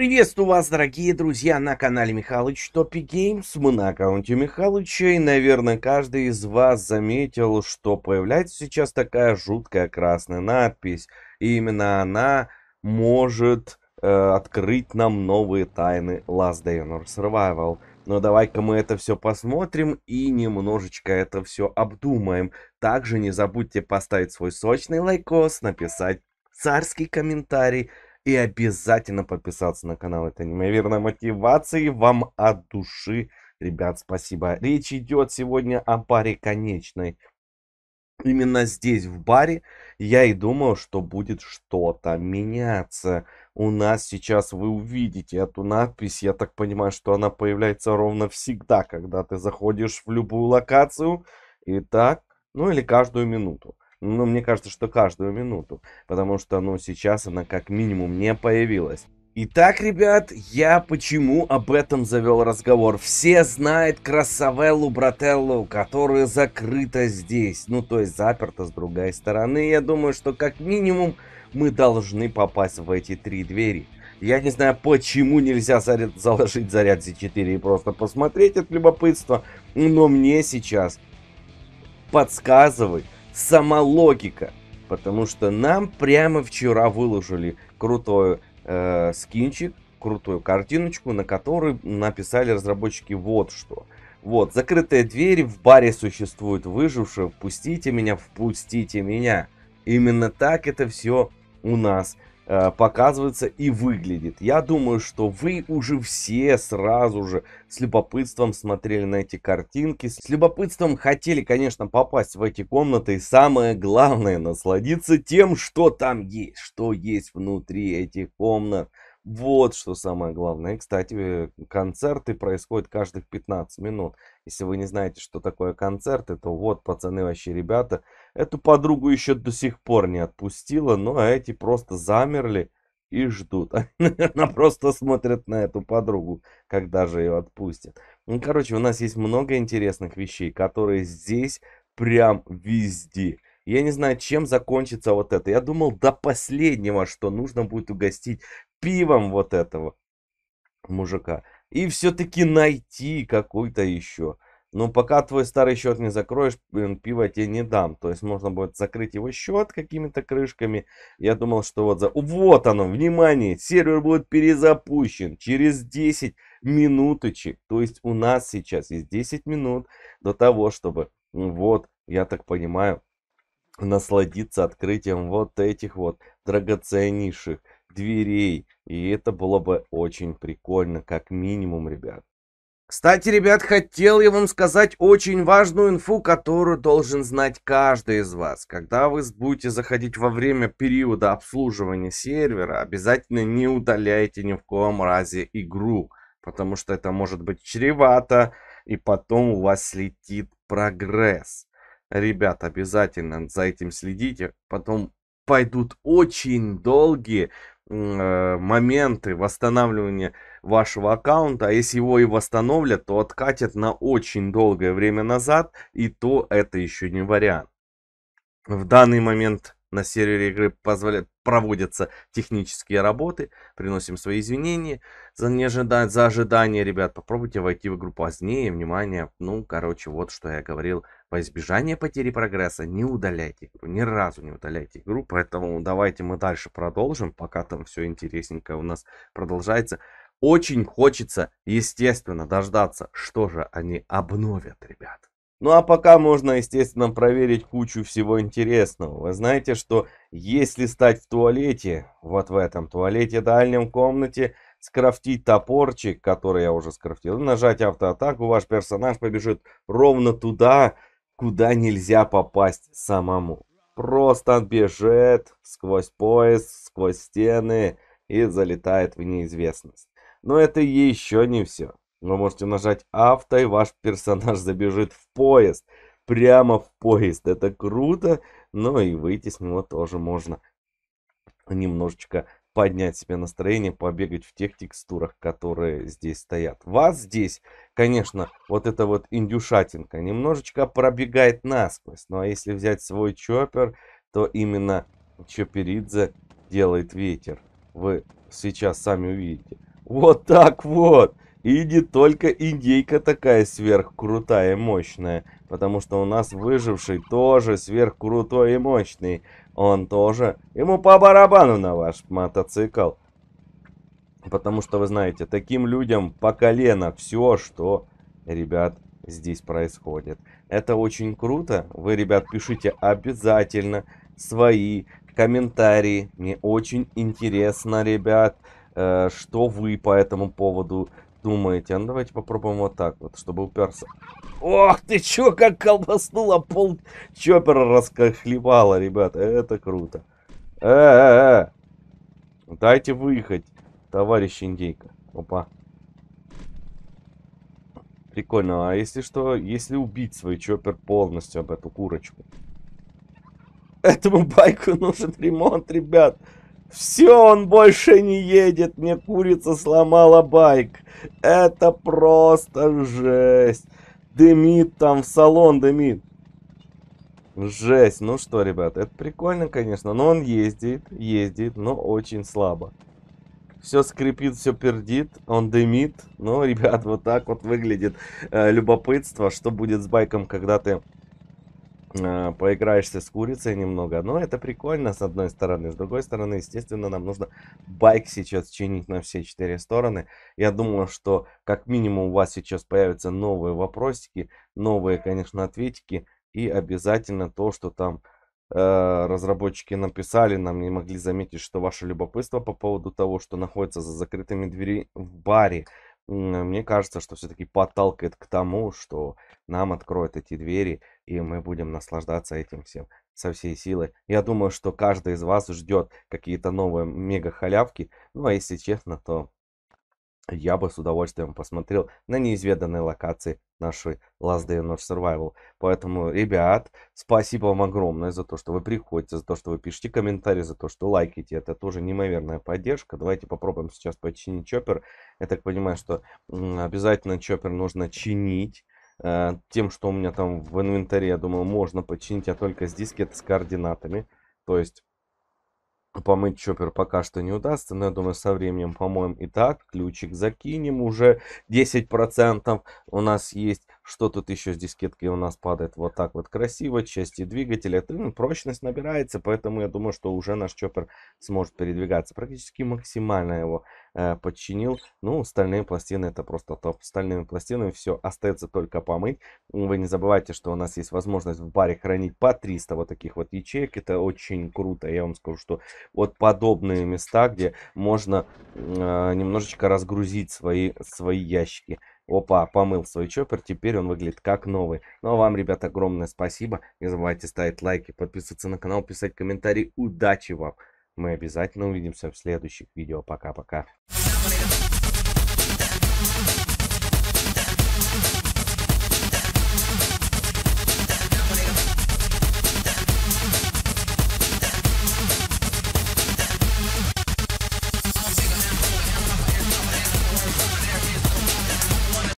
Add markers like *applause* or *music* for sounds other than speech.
Приветствую вас, дорогие друзья, на канале Михалыч Топи Геймс. Мы на аккаунте Михалыча, и, наверное, каждый из вас заметил, что появляется сейчас такая жуткая красная надпись. И именно она может э, открыть нам новые тайны Last Day on Survival. Но давай-ка мы это все посмотрим и немножечко это все обдумаем. Также не забудьте поставить свой сочный лайкос, написать царский комментарий, и обязательно подписаться на канал. Это неимоверная мотивация и вам от души. Ребят, спасибо. Речь идет сегодня о паре конечной. Именно здесь, в баре, я и думал, что будет что-то меняться. У нас сейчас вы увидите эту надпись. Я так понимаю, что она появляется ровно всегда, когда ты заходишь в любую локацию. Итак, ну или каждую минуту. Ну, мне кажется, что каждую минуту, потому что, ну, сейчас она как минимум не появилась. Итак, ребят, я почему об этом завел разговор? Все знают Красавеллу Брателлу, которая закрыта здесь, ну то есть заперта с другой стороны. Я думаю, что как минимум мы должны попасть в эти три двери. Я не знаю, почему нельзя заряд, заложить заряд Z4 и просто посмотреть от любопытства, но мне сейчас подсказывает, сама логика. Потому что нам прямо вчера выложили крутой э, скинчик, крутую картиночку, на которой написали разработчики вот что. Вот, закрытая дверь, в баре существует выжившая, впустите меня, впустите меня. Именно так это все у нас Э, показывается и выглядит. Я думаю, что вы уже все сразу же с любопытством смотрели на эти картинки, с любопытством хотели, конечно, попасть в эти комнаты и самое главное насладиться тем, что там есть, что есть внутри этих комнат. Вот что самое главное. И, кстати, э, концерты происходят каждых 15 минут. Если вы не знаете, что такое концерты, то вот, пацаны, вообще, ребята, эту подругу еще до сих пор не отпустила, но эти просто замерли и ждут. *laughs* Они, наверное, просто смотрят на эту подругу, когда же ее отпустят. Ну, короче, у нас есть много интересных вещей, которые здесь прям везде. Я не знаю, чем закончится вот это. Я думал до последнего, что нужно будет угостить пивом вот этого мужика. И все-таки найти какой-то еще. Но пока твой старый счет не закроешь, блин, пиво тебе не дам. То есть можно будет закрыть его счет какими-то крышками. Я думал, что вот за... Вот оно, внимание, сервер будет перезапущен через 10 минуточек. То есть у нас сейчас есть 10 минут до того, чтобы, вот, я так понимаю, насладиться открытием вот этих вот драгоценнейших дверей. И это было бы очень прикольно, как минимум, ребят. Кстати, ребят, хотел я вам сказать очень важную инфу, которую должен знать каждый из вас. Когда вы будете заходить во время периода обслуживания сервера, обязательно не удаляйте ни в коем разе игру, потому что это может быть чревато, и потом у вас слетит прогресс. Ребят, обязательно за этим следите, потом пойдут очень долгие э, моменты восстанавливания вашего аккаунта. А если его и восстановят, то откатят на очень долгое время назад. И то это еще не вариант. В данный момент на сервере игры позволяют, проводятся технические работы. Приносим свои извинения за, неожида... за ожидание, ребят. Попробуйте войти в игру позднее. Внимание. Ну, короче, вот что я говорил по избежанию потери прогресса не удаляйте игру, ни разу не удаляйте игру, поэтому давайте мы дальше продолжим, пока там все интересненько у нас продолжается. Очень хочется, естественно, дождаться, что же они обновят, ребят. Ну а пока можно, естественно, проверить кучу всего интересного. Вы знаете, что если стать в туалете, вот в этом туалете, дальнем комнате, скрафтить топорчик, который я уже скрафтил, нажать автоатаку, ваш персонаж побежит ровно туда, куда нельзя попасть самому. Просто бежит сквозь пояс, сквозь стены и залетает в неизвестность. Но это еще не все. Вы можете нажать авто, и ваш персонаж забежит в поезд. Прямо в поезд. Это круто. Но и выйти с него тоже можно немножечко поднять себе настроение, побегать в тех текстурах, которые здесь стоят. Вас здесь, конечно, вот эта вот индюшатинка немножечко пробегает насквозь. Ну а если взять свой чоппер, то именно Чоперидзе делает ветер. Вы сейчас сами увидите. Вот так вот! И не только индейка такая сверхкрутая, мощная потому что у нас выживший тоже сверхкрутой и мощный. Он тоже. Ему по барабану на ваш мотоцикл. Потому что, вы знаете, таким людям по колено все, что, ребят, здесь происходит. Это очень круто. Вы, ребят, пишите обязательно свои комментарии. Мне очень интересно, ребят, э, что вы по этому поводу думаете? А ну, давайте попробуем вот так вот, чтобы уперся. Ох ты, чё, как колбаснула пол чопера раскохлебала, ребята. Это круто. Э-э-э. Дайте выехать, товарищ индейка. Опа. Прикольно. А если что, если убить свой чоппер полностью об эту курочку? Этому байку нужен ремонт, ребят. Все, он больше не едет, мне курица сломала байк. Это просто жесть. Дымит там, в салон дымит. Жесть, ну что, ребят, это прикольно, конечно, но он ездит, ездит, но очень слабо. Все скрипит, все пердит, он дымит. Ну, ребят, *laughs* вот так вот выглядит э, любопытство, что будет с байком, когда ты а, поиграешься с курицей немного. Но это прикольно, с одной стороны. С другой стороны, естественно, нам нужно байк сейчас чинить на все четыре стороны. Я думаю, что как минимум у вас сейчас появятся новые вопросики, новые, конечно, ответики. И обязательно то, что там э, разработчики написали, нам не могли заметить, что ваше любопытство по поводу того, что находится за закрытыми двери в баре – мне кажется, что все-таки подталкивает к тому, что нам откроют эти двери, и мы будем наслаждаться этим всем со всей силы. Я думаю, что каждый из вас ждет какие-то новые мега халявки. Ну а если честно, то я бы с удовольствием посмотрел на неизведанной локации нашей Last Day Notch Survival. Поэтому, ребят, спасибо вам огромное за то, что вы приходите, за то, что вы пишете комментарии, за то, что лайките. Это тоже неимоверная поддержка. Давайте попробуем сейчас починить чоппер. Я так понимаю, что обязательно чоппер нужно чинить э, тем, что у меня там в инвентаре, я думал, можно починить, а только с диски это с координатами. То есть Помыть чоппер пока что не удастся, но я думаю, со временем помоем и так. Ключик закинем уже 10%. У нас есть что тут еще с дискеткой у нас падает вот так вот красиво. Части двигателя. Ну, прочность набирается, поэтому я думаю, что уже наш чоппер сможет передвигаться. Практически максимально его э, подчинил. Ну, стальные пластины это просто топ. Стальными пластинами все. Остается только помыть. Вы не забывайте, что у нас есть возможность в баре хранить по 300 вот таких вот ячеек. Это очень круто. Я вам скажу, что вот подобные места, где можно э, немножечко разгрузить свои, свои ящики. Опа, помыл свой чоппер, теперь он выглядит как новый. Ну а вам, ребята, огромное спасибо. Не забывайте ставить лайки, подписываться на канал, писать комментарии. Удачи вам! Мы обязательно увидимся в следующих видео. Пока-пока.